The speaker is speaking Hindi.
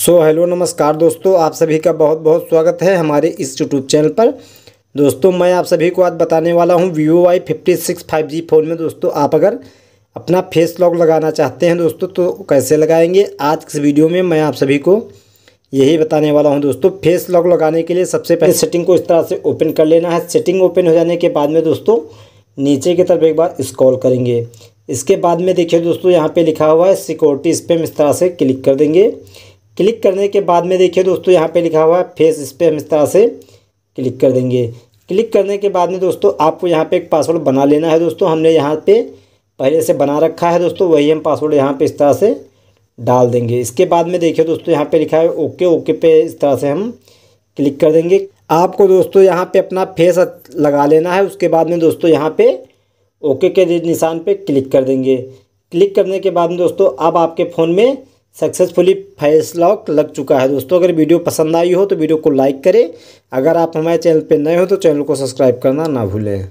सो so, हेलो नमस्कार दोस्तों आप सभी का बहुत बहुत स्वागत है हमारे इस यूट्यूब चैनल पर दोस्तों मैं आप सभी को आज बताने वाला हूं Vivo Y fifty six five G phone में दोस्तों आप अगर अपना फेस लॉक लगाना चाहते हैं दोस्तों तो कैसे लगाएंगे आज इस वीडियो में मैं आप सभी को यही बताने वाला हूँ दोस्तों फेस लॉक लगाने के लिए सबसे पहले सेटिंग को इस तरह से ओपन कर लेना है सेटिंग ओपन हो जाने के बाद में दोस्तों नीचे की तरफ एक बार स्क्रॉल करेंगे इसके बाद में देखिए दोस्तों यहाँ पर लिखा हुआ है सिक्योरिटी इस पर हम इस तरह से क्लिक कर देंगे क्लिक करने के बाद में देखिए दोस्तों यहाँ पे लिखा हुआ है फेस इस पर हम इस तरह से क्लिक कर देंगे क्लिक करने के बाद में दोस्तों आपको यहाँ पे एक पासवर्ड बना लेना है दोस्तों हमने यहाँ पे पहले से बना रखा है दोस्तों वही हम पासवर्ड यहाँ पे इस तरह से डाल देंगे इसके बाद में देखिए दोस्तों यहाँ पर लिखा है ओके ओके पे इस तरह से हम क्लिक कर देंगे आपको दोस्तों यहाँ पर अपना फेस लगा लेना है उसके बाद में दोस्तों यहाँ पर ओके के निशान पर क्लिक कर देंगे क्लिक करने के बाद में दोस्तों अब आपके फ़ोन में सक्सेसफुली फैसलॉक लग चुका है दोस्तों अगर वीडियो पसंद आई हो तो वीडियो को लाइक करें अगर आप हमारे चैनल पर नए हो तो चैनल को सब्सक्राइब करना ना भूलें